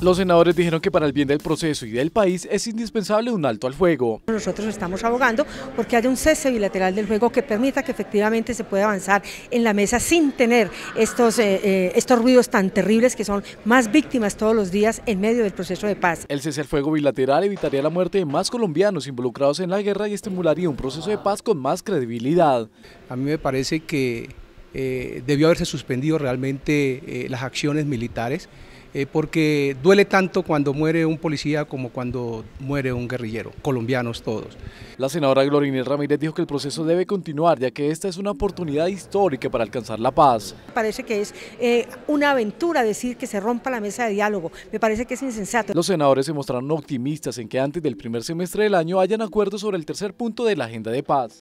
Los senadores dijeron que para el bien del proceso y del país es indispensable un alto al fuego. Nosotros estamos abogando porque haya un cese bilateral del fuego que permita que efectivamente se pueda avanzar en la mesa sin tener estos, eh, eh, estos ruidos tan terribles que son más víctimas todos los días en medio del proceso de paz. El cese al fuego bilateral evitaría la muerte de más colombianos involucrados en la guerra y estimularía un proceso de paz con más credibilidad. A mí me parece que eh, debió haberse suspendido realmente las acciones militares. Eh, porque duele tanto cuando muere un policía como cuando muere un guerrillero, colombianos todos. La senadora Glorinel Ramírez dijo que el proceso debe continuar, ya que esta es una oportunidad histórica para alcanzar la paz. Parece que es eh, una aventura decir que se rompa la mesa de diálogo, me parece que es insensato. Los senadores se mostraron optimistas en que antes del primer semestre del año hayan acuerdos sobre el tercer punto de la agenda de paz.